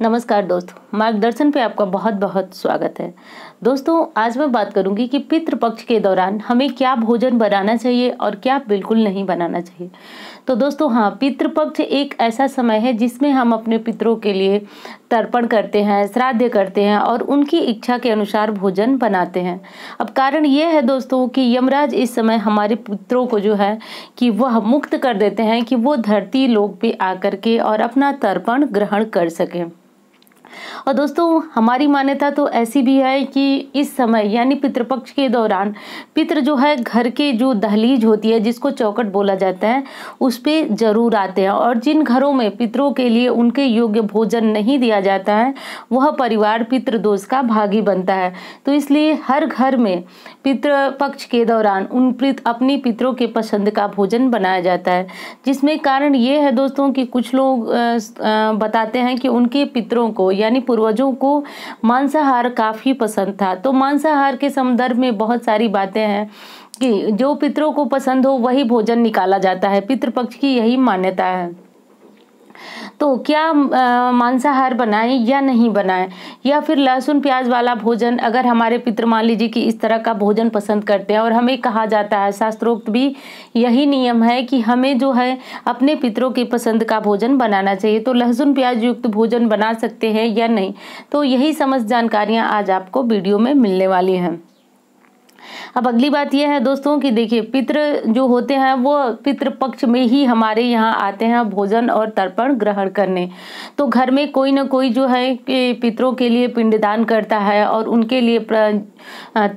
नमस्कार दोस्तों मार्गदर्शन पे आपका बहुत बहुत स्वागत है दोस्तों आज मैं बात करूंगी कि पितृपक्ष पक्ष के दौरान हमें क्या भोजन बनाना चाहिए और क्या बिल्कुल नहीं बनाना चाहिए तो दोस्तों हाँ पितृपक्ष पक्ष एक ऐसा समय है जिसमें हम अपने पितरों के लिए तर्पण करते हैं श्राद्ध करते हैं और उनकी इच्छा के अनुसार भोजन बनाते हैं अब कारण यह है दोस्तों कि यमराज इस समय हमारे पुत्रों को जो है कि वह मुक्त कर देते हैं कि वो धरती लोग पे आकर के और अपना तर्पण ग्रहण कर सकें और दोस्तों हमारी मान्यता तो ऐसी भी है कि इस समय यानी पितृपक्ष के दौरान पितृ जो है घर के जो दहलीज होती है जिसको चौकट बोला जाता है उस पर ज़रूर आते हैं और जिन घरों में पितरों के लिए उनके योग्य भोजन नहीं दिया जाता है वह परिवार पितृदोष का भागी बनता है तो इसलिए हर घर में पितृपक्ष के दौरान उन पित अपनी पितरों के पसंद का भोजन बनाया जाता है जिसमें कारण ये है दोस्तों कि कुछ लोग बताते हैं कि उनके पितरों को यानी पूर्वजों को मांसाहार काफ़ी पसंद था तो मांसाहार के संदर्भ में बहुत सारी बातें हैं कि जो पितरों को पसंद हो वही भोजन निकाला जाता है पितृपक्ष की यही मान्यता है तो क्या मांसाहार बनाएं या नहीं बनाएं या फिर लहसुन प्याज वाला भोजन अगर हमारे पितृ मान लीजिए कि इस तरह का भोजन पसंद करते हैं और हमें कहा जाता है शास्त्रोक्त भी यही नियम है कि हमें जो है अपने पितरों के पसंद का भोजन बनाना चाहिए तो लहसुन प्याज युक्त भोजन बना सकते हैं या नहीं तो यही समस्त जानकारियाँ आज आपको वीडियो में मिलने वाली हैं अब अगली बात यह है दोस्तों कि देखिए पितृ जो होते हैं वो पितृ पक्ष में ही हमारे यहाँ आते हैं भोजन और तर्पण ग्रहण करने तो घर में कोई ना कोई जो है कि पितरों के लिए पिंडदान करता है और उनके लिए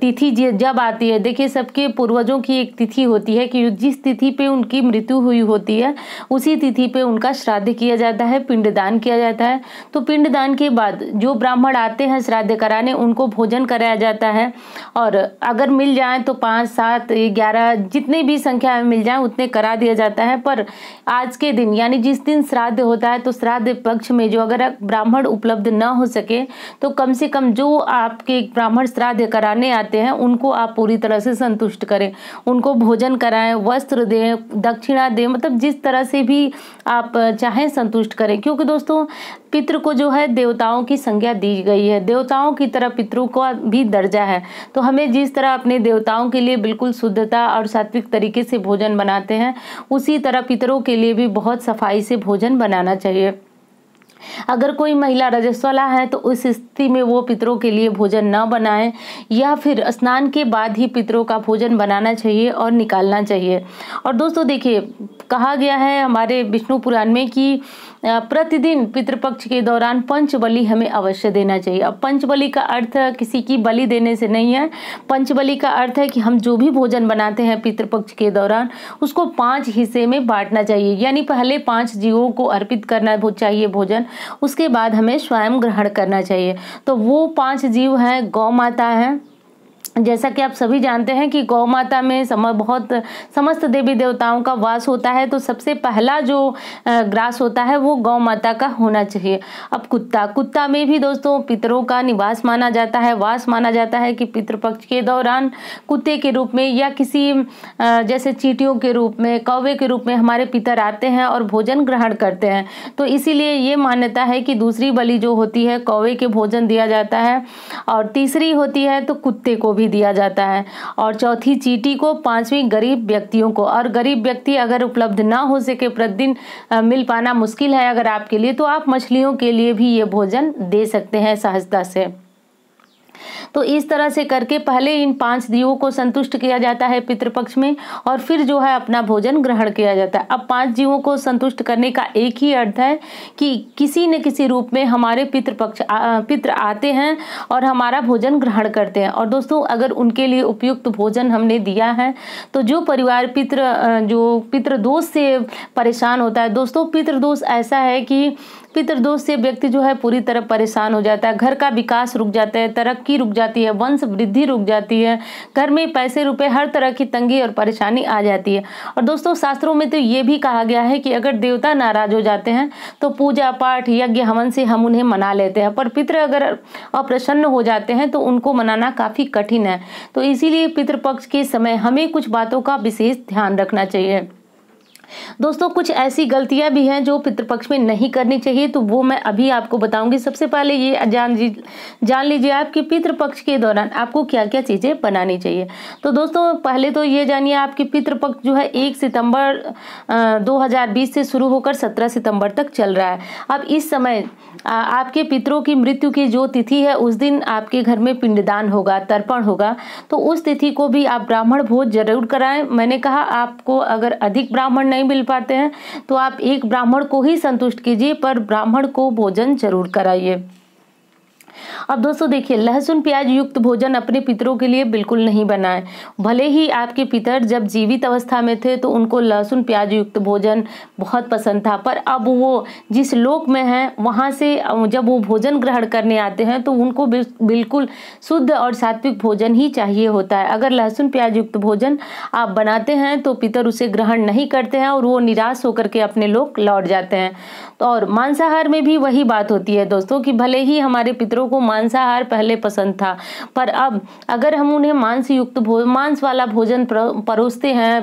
तिथि जब आती है देखिए सबके पूर्वजों की एक तिथि होती है कि जिस तिथि पे उनकी मृत्यु हुई होती है उसी तिथि पे उनका श्राद्ध किया जाता है पिंडदान किया जाता है तो पिंडदान के बाद जो ब्राह्मण आते हैं श्राद्ध कराने उनको भोजन कराया जाता है और अगर मिल जाए तो पाँच सात ग्यारह जितने भी संख्या में मिल जाए उतने करा दिया जाता है पर आज के दिन यानी जिस दिन श्राद्ध होता है तो श्राद्ध पक्ष में जो अगर ब्राह्मण उपलब्ध न हो सके तो कम से कम जो आपके ब्राह्मण श्राद्ध कराने आते हैं उनको आप पूरी तरह से संतुष्ट करें उनको भोजन कराएं वस्त्र दें दक्षिणा दें मतलब जिस तरह से भी आप चाहें संतुष्ट करें क्योंकि दोस्तों पितृ को जो है देवताओं की संज्ञा दी गई है देवताओं की तरह पितरों का भी दर्जा है तो हमें जिस तरह अपने अपने देवताओं के लिए बिल्कुल शुद्धता और सात्विक तरीके से भोजन बनाते हैं उसी तरह पितरों के लिए भी बहुत सफाई से भोजन बनाना चाहिए अगर कोई महिला रजस्वला है तो उस स्थिति में वो पितरों के लिए भोजन न बनाए या फिर स्नान के बाद ही पितरों का भोजन बनाना चाहिए और निकालना चाहिए और दोस्तों देखिए कहा गया है हमारे विष्णु पुराण में कि प्रतिदिन पितृपक्ष के दौरान पंच बलि हमें अवश्य देना चाहिए अब पंचबली का अर्थ किसी की बलि देने से नहीं है पंचबली का अर्थ है कि हम जो भी भोजन बनाते हैं पितृपक्ष के दौरान उसको पांच हिस्से में बांटना चाहिए यानी पहले पांच जीवों को अर्पित करना चाहिए भोजन उसके बाद हमें स्वयं ग्रहण करना चाहिए तो वो पाँच जीव हैं गौ माता है जैसा कि आप सभी जानते हैं कि गौ माता में सम बहुत समस्त देवी देवताओं का वास होता है तो सबसे पहला जो ग्रास होता है वो गौ माता का होना चाहिए अब कुत्ता कुत्ता में भी दोस्तों पितरों का निवास माना जाता है वास माना जाता है कि पितृपक्ष के दौरान कुत्ते के रूप में या किसी जैसे चीटियों के रूप में कौवे के रूप में हमारे पितर आते हैं और भोजन ग्रहण करते हैं तो इसीलिए ये मान्यता है कि दूसरी बलि जो होती है कौवे के भोजन दिया जाता है और तीसरी होती है तो कुत्ते को भी दिया जाता है और चौथी चीटी को पांचवी गरीब व्यक्तियों को और गरीब व्यक्ति अगर उपलब्ध ना हो सके प्रतिदिन मिल पाना मुश्किल है अगर आपके लिए तो आप मछलियों के लिए भी ये भोजन दे सकते हैं सहजता से तो इस तरह से करके पहले इन पांच जीवों को संतुष्ट किया जाता है पितृपक्ष में और फिर जो है अपना भोजन ग्रहण किया जाता है अब पांच जीवों को संतुष्ट करने का एक ही अर्थ है कि किसी न किसी रूप में हमारे पितृपक्ष पित्र आते हैं और हमारा भोजन ग्रहण करते हैं और दोस्तों अगर उनके लिए उपयुक्त भोजन हमने दिया है तो जो परिवार पितृ जो पितृदोष से परेशान होता है दोस्तों पितृदोष ऐसा है कि पितृदोष से व्यक्ति जो है पूरी तरह परेशान हो जाता है घर का विकास रुक जाता है तरक्की रुक जाती है वंश वृद्धि रुक जाती है घर में पैसे रुपए हर तरह की तंगी और परेशानी आ जाती है और दोस्तों शास्त्रों में तो ये भी कहा गया है कि अगर देवता नाराज हो जाते हैं तो पूजा पाठ यज्ञ हवन से हम उन्हें मना लेते हैं पर पितृ अगर अप्रसन्न हो जाते हैं तो उनको मनाना काफ़ी कठिन है तो इसीलिए पितृपक्ष के समय हमें कुछ बातों का विशेष ध्यान रखना चाहिए दोस्तों कुछ ऐसी गलतियां भी हैं जो पितृपक्ष में नहीं करनी चाहिए तो वो मैं अभी आपको बताऊंगी सबसे पहले ये जान जान लीजिए आप कि पितृपक्ष के दौरान आपको क्या क्या चीज़ें बनानी चाहिए तो दोस्तों पहले तो ये जानिए आपकी पितृपक्ष जो है एक सितंबर दो से शुरू होकर सत्रह सितंबर तक चल रहा है अब इस समय आपके पितरों की मृत्यु की जो तिथि है उस दिन आपके घर में पिंडदान होगा तर्पण होगा तो उस तिथि को भी आप ब्राह्मण भोज जरूर कराएं मैंने कहा आपको अगर अधिक ब्राह्मण नहीं नहीं मिल पाते हैं तो आप एक ब्राह्मण को ही संतुष्ट कीजिए पर ब्राह्मण को भोजन जरूर कराइए अब दोस्तों देखिए लहसुन प्याज युक्त भोजन अपने पितरों के लिए बिल्कुल नहीं बनाएं भले ही आपके पितर जब जीवित अवस्था में थे तो उनको लहसुन प्याज युक्त भोजन बहुत पसंद था पर अब वो जिस लोक में हैं वहाँ से जब वो भोजन ग्रहण करने आते हैं तो उनको बिल्कुल शुद्ध और सात्विक भोजन ही चाहिए होता है अगर लहसुन प्याज युक्त भोजन आप बनाते हैं तो पितर उसे ग्रहण नहीं करते हैं और वो निराश होकर के अपने लोग लौट जाते हैं तो और मांसाहार में भी वही बात होती है दोस्तों कि भले ही हमारे पितरों को मांस मांसाहार पहले पसंद था पर अब अगर हम उन्हें मांस युक्त मांस वाला भोजन परोसते हैं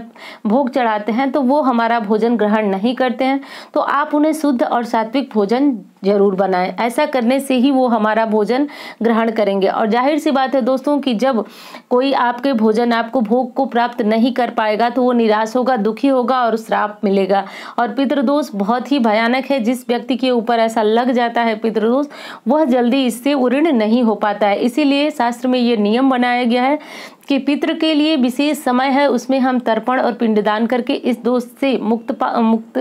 भोग चढ़ाते हैं तो वो हमारा भोजन ग्रहण नहीं करते हैं तो आप उन्हें शुद्ध और सात्विक भोजन जरूर बनाएं ऐसा करने से ही वो हमारा भोजन ग्रहण करेंगे और जाहिर सी बात है दोस्तों कि जब कोई आपके भोजन आपको भोग को प्राप्त नहीं कर पाएगा तो वो निराश होगा दुखी होगा और श्राप मिलेगा और पितृदोष बहुत ही भयानक है जिस व्यक्ति के ऊपर ऐसा लग जाता है पितृदोष वह जल्दी इससे उऋण नहीं हो पाता है इसीलिए शास्त्र में ये नियम बनाया गया है कि पितृ के लिए विशेष समय है उसमें हम तर्पण और पिंडदान करके इस दोष से मुक्त मुक्त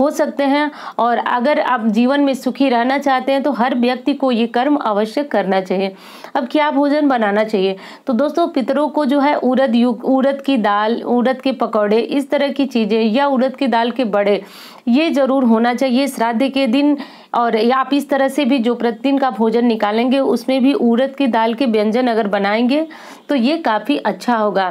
हो सकते हैं और अगर आप जीवन में सुखी रहना चाहते हैं तो हर व्यक्ति को ये कर्म अवश्य करना चाहिए अब क्या भोजन बनाना चाहिए तो दोस्तों पितरों को जो है उड़द युग उड़द की दाल उड़द के पकौड़े इस तरह की चीज़ें या उड़द की दाल के बड़े ये ज़रूर होना चाहिए श्राद्ध के दिन और या आप इस तरह से भी जो प्रतिदिन का भोजन निकालेंगे उसमें भी उड़द की दाल के व्यंजन अगर बनाएंगे तो ये काफ़ी अच्छा होगा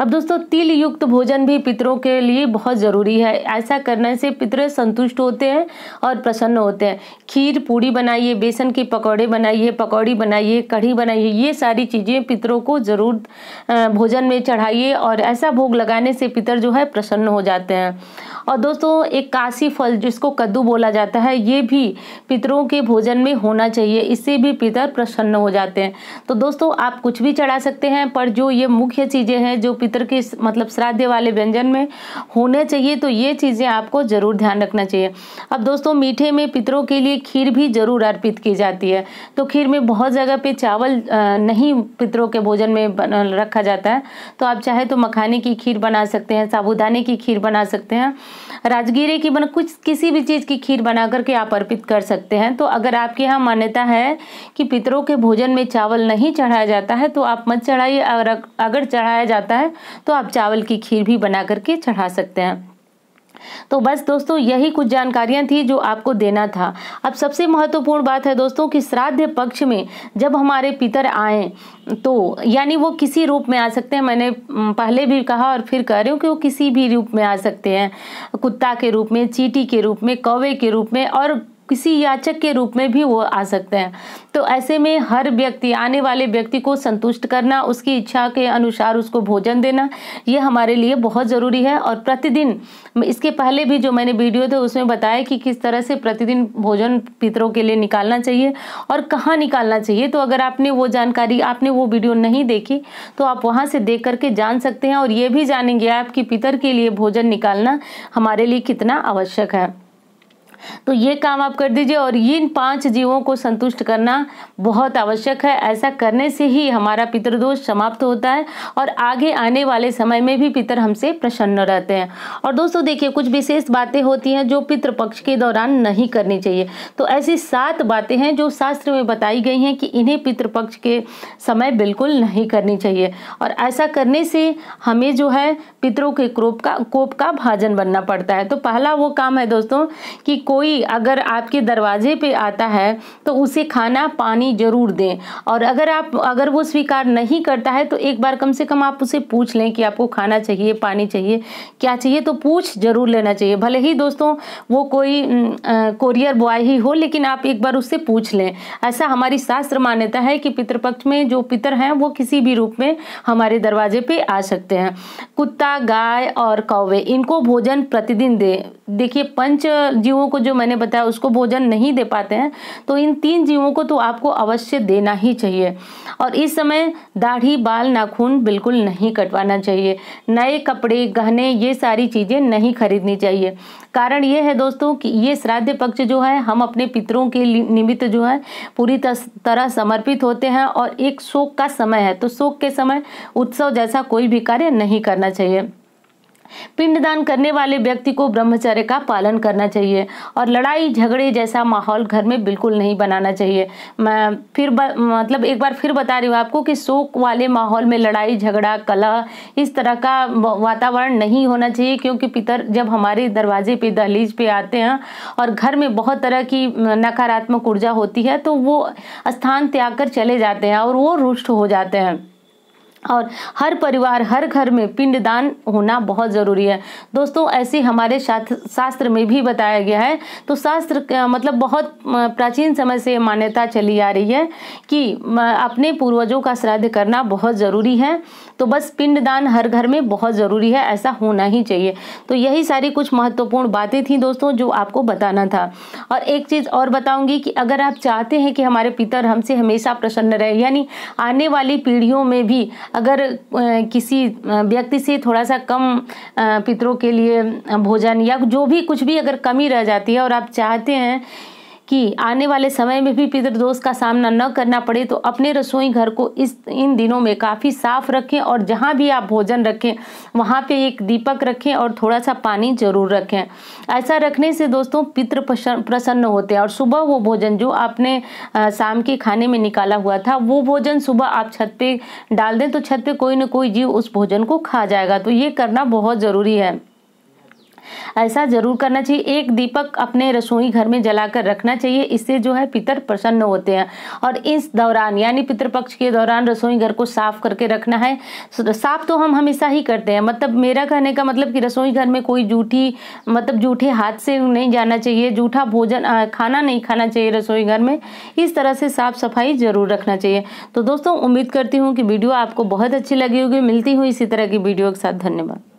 अब दोस्तों तिल युक्त भोजन भी पितरों के लिए बहुत ज़रूरी है ऐसा करने से पितर संतुष्ट होते हैं और प्रसन्न होते हैं खीर पूड़ी बनाइए बेसन के पकौड़े बनाइए पकौड़ी बनाइए कढ़ी बनाइए ये सारी चीज़ें पितरों को ज़रूर भोजन में चढ़ाइए और ऐसा भोग लगाने से पितर जो है प्रसन्न हो जाते हैं और दोस्तों एक काशी फल जिसको कद्दू बोला जाता है ये भी पितरों के भोजन में होना चाहिए इससे भी पितर प्रसन्न हो जाते हैं तो दोस्तों आप कुछ भी चढ़ा सकते हैं पर जो ये मुख्य चीज़ें हैं जो पितर के मतलब श्राद्ध वाले व्यंजन में होने चाहिए तो ये चीज़ें आपको ज़रूर ध्यान रखना चाहिए अब दोस्तों मीठे में पितरों के लिए खीर भी ज़रूर अर्पित की जाती है तो खीर में बहुत जगह पे चावल नहीं पितरों के भोजन में रखा जाता है तो आप चाहे तो मखाने की खीर बना सकते हैं साबुदाने की खीर बना सकते हैं राजगीरे की बना कुछ किसी भी चीज़ की खीर बना करके आप अर्पित कर सकते हैं तो अगर आपके यहाँ मान्यता है कि पितरों के भोजन में चावल नहीं चढ़ाया जाता है तो आप मत चढ़ाइए और अगर चढ़ाया जाता होता है तो आप चावल की खीर भी बना करके चढ़ा सकते हैं तो बस दोस्तों यही कुछ जानकारियां थी जो आपको देना था अब सबसे महत्वपूर्ण बात है दोस्तों कि श्राद्ध पक्ष में जब हमारे पितर आए तो यानी वो किसी रूप में आ सकते हैं मैंने पहले भी कहा और फिर कह रही हूँ कि वो किसी भी रूप में आ सकते हैं कुत्ता के रूप में चीटी के रूप में कौवे के रूप में और किसी याचक के रूप में भी वो आ सकते हैं तो ऐसे में हर व्यक्ति आने वाले व्यक्ति को संतुष्ट करना उसकी इच्छा के अनुसार उसको भोजन देना ये हमारे लिए बहुत ज़रूरी है और प्रतिदिन इसके पहले भी जो मैंने वीडियो थे उसमें बताया कि किस तरह से प्रतिदिन भोजन पितरों के लिए निकालना चाहिए और कहाँ निकालना चाहिए तो अगर आपने वो जानकारी आपने वो वीडियो नहीं देखी तो आप वहाँ से देख करके जान सकते हैं और ये भी जानेंगे आप कि पितर के लिए भोजन निकालना हमारे लिए कितना आवश्यक है तो ये काम आप कर दीजिए और इन पांच जीवों को संतुष्ट करना बहुत आवश्यक है ऐसा करने से ही हमारा पितृदोष समाप्त होता है और आगे आने वाले समय में भी पितर हमसे प्रसन्न रहते हैं और दोस्तों देखिए कुछ विशेष बातें होती हैं जो पितृपक्ष के दौरान नहीं करनी चाहिए तो ऐसी सात बातें हैं जो शास्त्र में बताई गई हैं कि इन्हें पितृपक्ष के समय बिल्कुल नहीं करनी चाहिए और ऐसा करने से हमें जो है पितरों के क्रोप का कोप का भाजन बनना पड़ता है तो पहला वो काम है दोस्तों कि कोई भी अगर आपके दरवाजे पे आता है तो उसे खाना पानी ज़रूर दें और अगर आप अगर वो स्वीकार नहीं करता है तो एक बार कम से कम आप उसे पूछ लें कि आपको खाना चाहिए पानी चाहिए क्या चाहिए तो पूछ ज़रूर लेना चाहिए भले ही दोस्तों वो कोई कोरियर बॉय ही हो लेकिन आप एक बार उससे पूछ लें ऐसा हमारी शास्त्र मान्यता है कि पितृपक्ष में जो पितर हैं वो किसी भी रूप में हमारे दरवाजे पे आ सकते हैं कुत्ता गाय और कौवे इनको भोजन प्रतिदिन दें देखिए पंच जीवों को जो मैंने बताया उसको भोजन नहीं दे पाते हैं तो इन तीन जीवों को तो आपको अवश्य देना ही चाहिए और इस समय दाढ़ी बाल नाखून बिल्कुल नहीं कटवाना चाहिए नए कपड़े गहने ये सारी चीज़ें नहीं खरीदनी चाहिए कारण ये है दोस्तों कि ये श्राद्ध पक्ष जो है हम अपने पितरों के निमित्त जो है पूरी तरह समर्पित होते हैं और एक शोक का समय है तो शोक के समय उत्सव जैसा कोई भी कार्य नहीं करना चाहिए पिंडदान करने वाले व्यक्ति को ब्रह्मचर्य का पालन करना चाहिए और लड़ाई झगड़े जैसा माहौल घर में बिल्कुल नहीं बनाना चाहिए मैं फिर ब, मतलब एक बार फिर बता रही हूँ आपको कि शोक वाले माहौल में लड़ाई झगड़ा कलह इस तरह का वातावरण नहीं होना चाहिए क्योंकि पितर जब हमारे दरवाजे पे दहलीज पे आते हैं और घर में बहुत तरह की नकारात्मक ऊर्जा होती है तो वो स्थान त्याग कर चले जाते हैं और वो रुष्ट हो जाते हैं और हर परिवार हर घर में पिंडदान होना बहुत ज़रूरी है दोस्तों ऐसे हमारे शास्त्र में भी बताया गया है तो शास्त्र मतलब बहुत प्राचीन समय से मान्यता चली आ रही है कि अपने पूर्वजों का श्राद्ध करना बहुत ज़रूरी है तो बस पिंडदान हर घर में बहुत ज़रूरी है ऐसा होना ही चाहिए तो यही सारी कुछ महत्वपूर्ण बातें थी दोस्तों जो आपको बताना था और एक चीज़ और बताऊँगी कि अगर आप चाहते हैं कि हमारे पितर हमसे हमेशा प्रसन्न रहे यानी आने वाली पीढ़ियों में भी अगर किसी व्यक्ति से थोड़ा सा कम पितरों के लिए भोजन या जो भी कुछ भी अगर कमी रह जाती है और आप चाहते हैं कि आने वाले समय में भी पितृदोष का सामना न करना पड़े तो अपने रसोई घर को इस इन दिनों में काफ़ी साफ रखें और जहाँ भी आप भोजन रखें वहाँ पे एक दीपक रखें और थोड़ा सा पानी जरूर रखें ऐसा रखने से दोस्तों पितृ प्रसन्न होते हैं और सुबह वो भोजन जो आपने शाम के खाने में निकाला हुआ था वो भोजन सुबह आप छत पर डाल दें तो छत पर कोई ना कोई जीव उस भोजन को खा जाएगा तो ये करना बहुत ज़रूरी है ऐसा जरूर करना चाहिए एक दीपक अपने रसोई घर में जलाकर रखना चाहिए इससे जो है पितर प्रसन्न होते हैं और इस दौरान यानी पितृपक्ष के दौरान रसोई घर को साफ करके रखना है साफ तो हम हमेशा ही करते हैं मतलब मेरा कहने का मतलब कि रसोई घर में कोई जूठी मतलब जूठे हाथ से नहीं जाना चाहिए जूठा भोजन खाना नहीं खाना चाहिए रसोई घर में इस तरह से साफ सफाई जरूर रखना चाहिए तो दोस्तों उम्मीद करती हूँ कि वीडियो आपको बहुत अच्छी लगी होगी मिलती हुई इसी तरह की वीडियो के साथ धन्यवाद